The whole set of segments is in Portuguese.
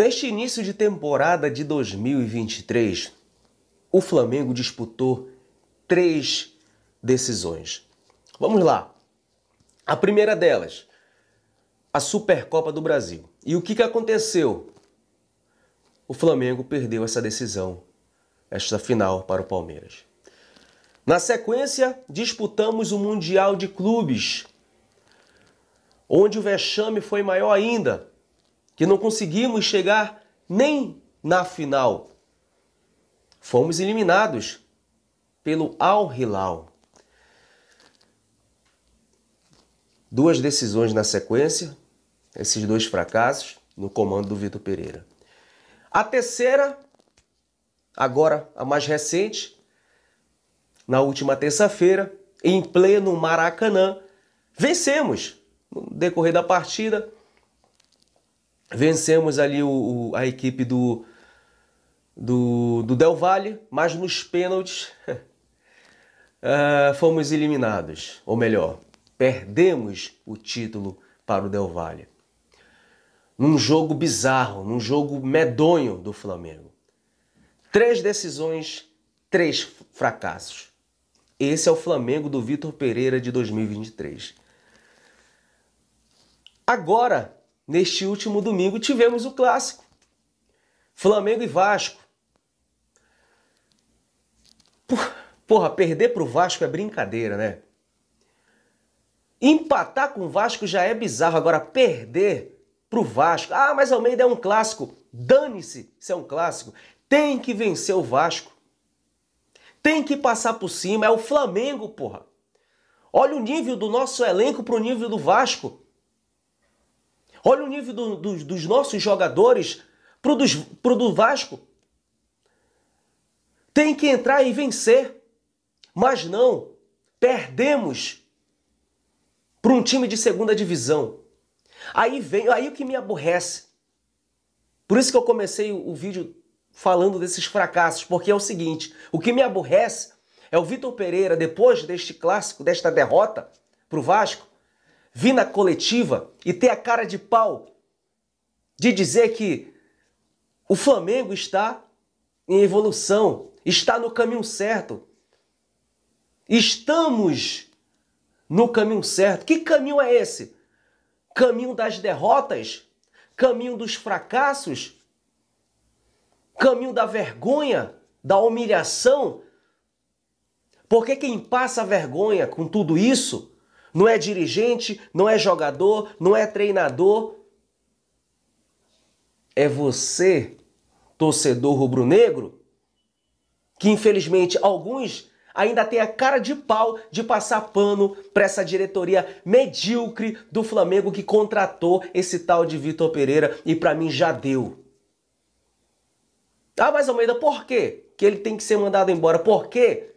Neste início de temporada de 2023, o Flamengo disputou três decisões. Vamos lá. A primeira delas, a Supercopa do Brasil. E o que, que aconteceu? O Flamengo perdeu essa decisão, esta final para o Palmeiras. Na sequência, disputamos o Mundial de Clubes, onde o vexame foi maior ainda que não conseguimos chegar nem na final. Fomos eliminados pelo Al Hilal. Duas decisões na sequência, esses dois fracassos no comando do Vitor Pereira. A terceira, agora a mais recente, na última terça-feira, em pleno Maracanã, vencemos no decorrer da partida Vencemos ali o, o, a equipe do, do, do, Del Valle, mas nos pênaltis uh, fomos eliminados. Ou melhor, perdemos o título para o Del Valle. Num jogo bizarro, num jogo medonho do Flamengo. Três decisões, três fracassos. Esse é o Flamengo do Vitor Pereira de 2023. Agora Neste último domingo tivemos o clássico. Flamengo e Vasco. Porra, perder pro Vasco é brincadeira, né? Empatar com o Vasco já é bizarro, agora perder pro Vasco. Ah, mas Almeida é um clássico. Dane-se se é um clássico. Tem que vencer o Vasco. Tem que passar por cima. É o Flamengo, porra. Olha o nível do nosso elenco pro nível do Vasco. Olha o nível do, do, dos nossos jogadores pro, dos, pro do Vasco. Tem que entrar e vencer. Mas não, perdemos para um time de segunda divisão. Aí vem, aí o que me aborrece. Por isso que eu comecei o vídeo falando desses fracassos, porque é o seguinte, o que me aborrece é o Vitor Pereira depois deste clássico, desta derrota para o Vasco, vir na coletiva e ter a cara de pau de dizer que o Flamengo está em evolução, está no caminho certo. Estamos no caminho certo. Que caminho é esse? Caminho das derrotas? Caminho dos fracassos? Caminho da vergonha, da humilhação? Porque quem passa vergonha com tudo isso não é dirigente, não é jogador, não é treinador. É você, torcedor rubro-negro, que infelizmente alguns ainda tem a cara de pau de passar pano para essa diretoria medíocre do Flamengo que contratou esse tal de Vitor Pereira e para mim já deu. Ah, mas Almeida, por quê que ele tem que ser mandado embora? Por quê?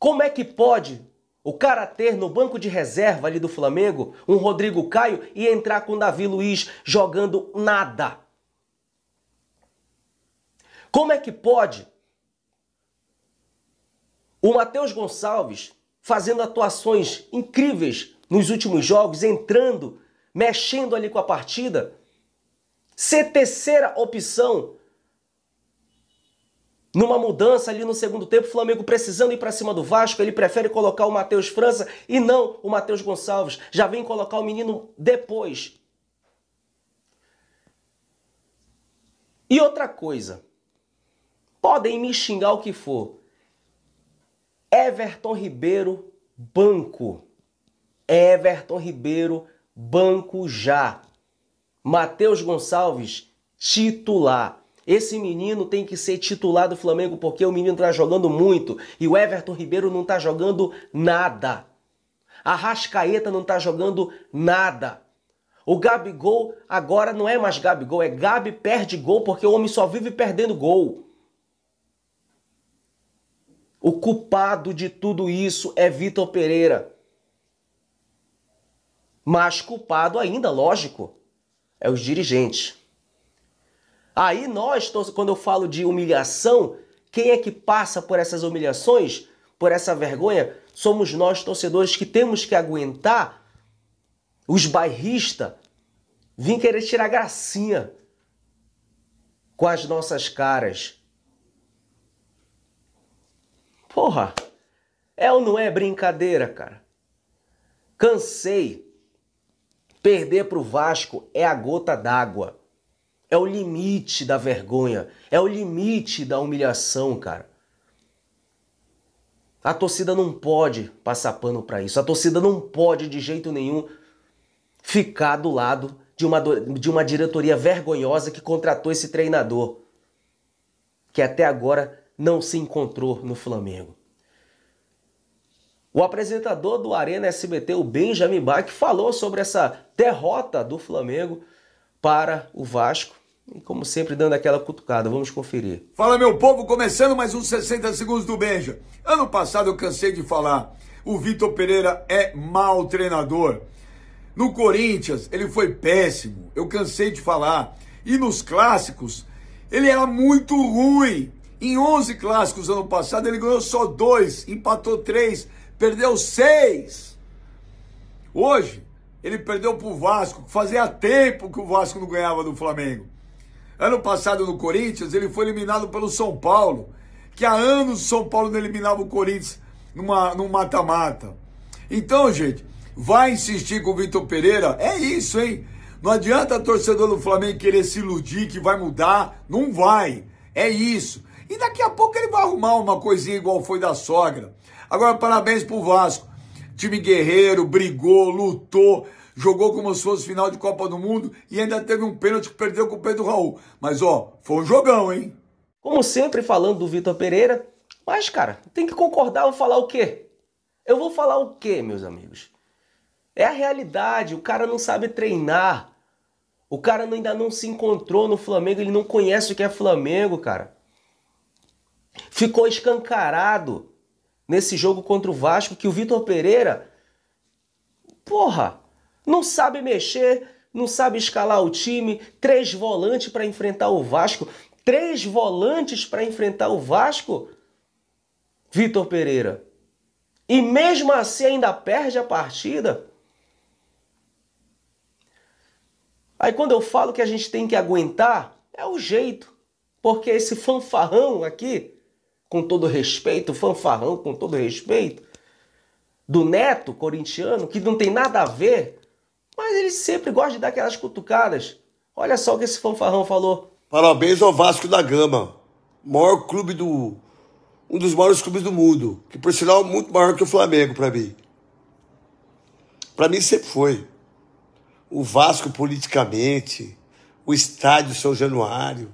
Como é que pode o cara ter no banco de reserva ali do Flamengo um Rodrigo Caio e entrar com Davi Luiz jogando nada. Como é que pode o Matheus Gonçalves fazendo atuações incríveis nos últimos jogos, entrando, mexendo ali com a partida, ser terceira opção numa mudança ali no segundo tempo, o Flamengo precisando ir para cima do Vasco, ele prefere colocar o Matheus França e não o Matheus Gonçalves. Já vem colocar o menino depois. E outra coisa, podem me xingar o que for. Everton Ribeiro, banco. Everton Ribeiro, banco já. Matheus Gonçalves, titular. Esse menino tem que ser titular do Flamengo porque o menino está jogando muito e o Everton Ribeiro não está jogando nada. A Rascaeta não está jogando nada. O Gabigol agora não é mais Gabigol, é Gabi perde gol porque o homem só vive perdendo gol. O culpado de tudo isso é Vitor Pereira. Mas culpado ainda, lógico, é os dirigentes. Aí nós, então, quando eu falo de humilhação, quem é que passa por essas humilhações, por essa vergonha? Somos nós, torcedores, que temos que aguentar os bairristas vir querer tirar gracinha com as nossas caras. Porra, é ou não é brincadeira, cara? Cansei. Perder pro Vasco é a gota d'água. É o limite da vergonha, é o limite da humilhação, cara. A torcida não pode passar pano para isso. A torcida não pode de jeito nenhum ficar do lado de uma, de uma diretoria vergonhosa que contratou esse treinador, que até agora não se encontrou no Flamengo. O apresentador do Arena SBT, o Benjamin Bach, falou sobre essa derrota do Flamengo para o Vasco e como sempre, dando aquela cutucada, vamos conferir. Fala meu povo, começando mais uns 60 segundos do Benja. Ano passado eu cansei de falar, o Vitor Pereira é mau treinador. No Corinthians, ele foi péssimo, eu cansei de falar. E nos clássicos, ele era muito ruim. Em 11 clássicos ano passado, ele ganhou só dois, empatou três, perdeu seis. Hoje, ele perdeu para o Vasco, fazia tempo que o Vasco não ganhava do Flamengo. Ano passado no Corinthians, ele foi eliminado pelo São Paulo, que há anos o São Paulo não eliminava o Corinthians num mata-mata. Então, gente, vai insistir com o Vitor Pereira? É isso, hein? Não adianta torcedor do Flamengo querer se iludir que vai mudar. Não vai. É isso. E daqui a pouco ele vai arrumar uma coisinha igual foi da sogra. Agora, parabéns pro Vasco. Time guerreiro, brigou, lutou, jogou como se fosse final de Copa do Mundo e ainda teve um pênalti que perdeu com o Pedro Raul. Mas ó, foi um jogão, hein? Como sempre, falando do Vitor Pereira, mas cara, tem que concordar ou falar o quê? Eu vou falar o quê, meus amigos? É a realidade, o cara não sabe treinar. O cara ainda não se encontrou no Flamengo, ele não conhece o que é Flamengo, cara. Ficou escancarado nesse jogo contra o Vasco que o Vitor Pereira. Porra! Não sabe mexer, não sabe escalar o time. Três volantes para enfrentar o Vasco. Três volantes para enfrentar o Vasco. Vitor Pereira. E mesmo assim ainda perde a partida. Aí quando eu falo que a gente tem que aguentar, é o jeito. Porque esse fanfarrão aqui, com todo respeito, fanfarrão com todo respeito, do neto corintiano, que não tem nada a ver mas ele sempre gosta de dar aquelas cutucadas. Olha só o que esse fanfarrão falou. Parabéns ao Vasco da Gama, maior clube do. um dos maiores clubes do mundo, que por sinal é muito maior que o Flamengo para mim. Para mim sempre foi. O Vasco politicamente, o estádio São Januário,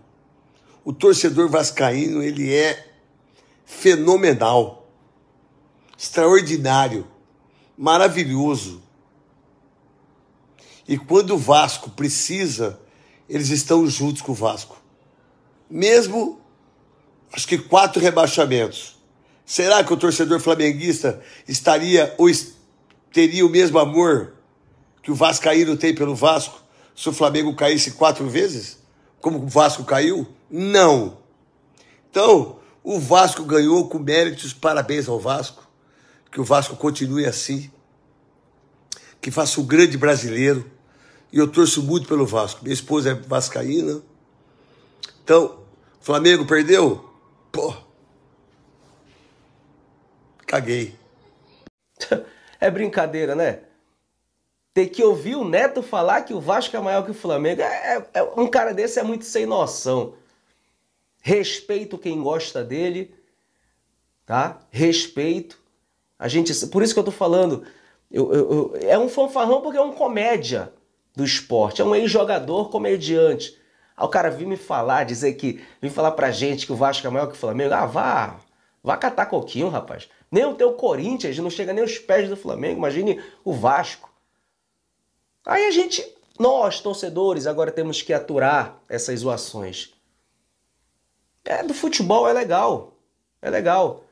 o torcedor vascaíno, ele é fenomenal, extraordinário, maravilhoso. E quando o Vasco precisa, eles estão juntos com o Vasco. Mesmo, acho que quatro rebaixamentos. Será que o torcedor flamenguista estaria ou teria o mesmo amor que o Vascaíno tem pelo Vasco se o Flamengo caísse quatro vezes? Como o Vasco caiu? Não. Então, o Vasco ganhou com méritos, parabéns ao Vasco. Que o Vasco continue assim. Que faça o grande brasileiro e eu torço muito pelo Vasco. Minha esposa é vascaína. Então, Flamengo perdeu? Pô. Caguei. É brincadeira, né? Ter que ouvir o Neto falar que o Vasco é maior que o Flamengo. É, é, é, um cara desse é muito sem noção. Respeito quem gosta dele, tá? Respeito. A gente, por isso que eu tô falando, eu, eu, eu, é um fanfarrão porque é um comédia do esporte. É um ex-jogador comediante. Aí o cara vir me falar, dizer que. Vim falar pra gente que o Vasco é maior que o Flamengo. Ah, vá! Vá catar coquinho, rapaz. Nem o teu Corinthians não chega nem aos pés do Flamengo. Imagine o Vasco. Aí a gente, nós, torcedores, agora temos que aturar essas zoações. É, do futebol é legal. É legal.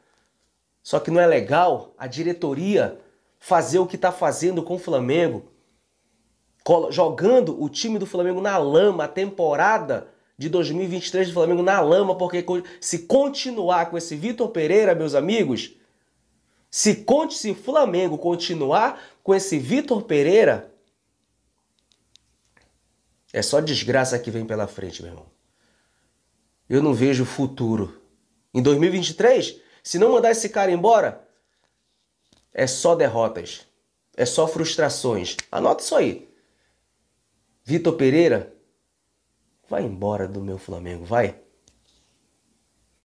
Só que não é legal a diretoria fazer o que está fazendo com o Flamengo jogando o time do Flamengo na lama, a temporada de 2023 do Flamengo na lama, porque se continuar com esse Vitor Pereira, meus amigos, se o se Flamengo continuar com esse Vitor Pereira, é só desgraça que vem pela frente, meu irmão. Eu não vejo futuro. Em 2023, se não mandar esse cara embora, é só derrotas, é só frustrações. Anota isso aí. Vitor Pereira, vai embora do meu Flamengo, vai.